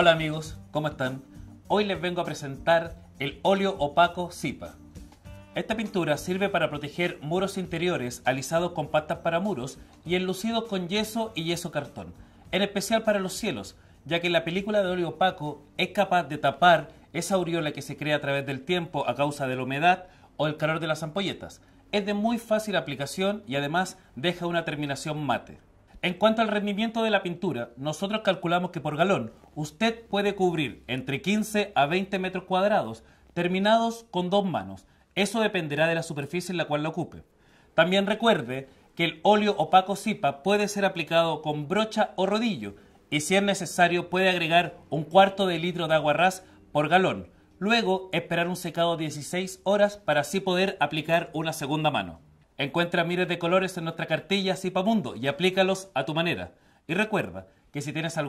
Hola amigos, ¿cómo están? Hoy les vengo a presentar el óleo opaco Zipa. Esta pintura sirve para proteger muros interiores alisados con pastas para muros y enlucidos con yeso y yeso cartón, en especial para los cielos, ya que la película de óleo opaco es capaz de tapar esa aureola que se crea a través del tiempo a causa de la humedad o el calor de las ampolletas. Es de muy fácil aplicación y además deja una terminación mate. En cuanto al rendimiento de la pintura, nosotros calculamos que por galón usted puede cubrir entre 15 a 20 metros cuadrados terminados con dos manos. Eso dependerá de la superficie en la cual la ocupe. También recuerde que el óleo opaco Zipa puede ser aplicado con brocha o rodillo y si es necesario puede agregar un cuarto de litro de agua ras por galón. Luego esperar un secado 16 horas para así poder aplicar una segunda mano. Encuentra miles de colores en nuestra cartilla Zipamundo y aplícalos a tu manera. Y recuerda que si tienes algún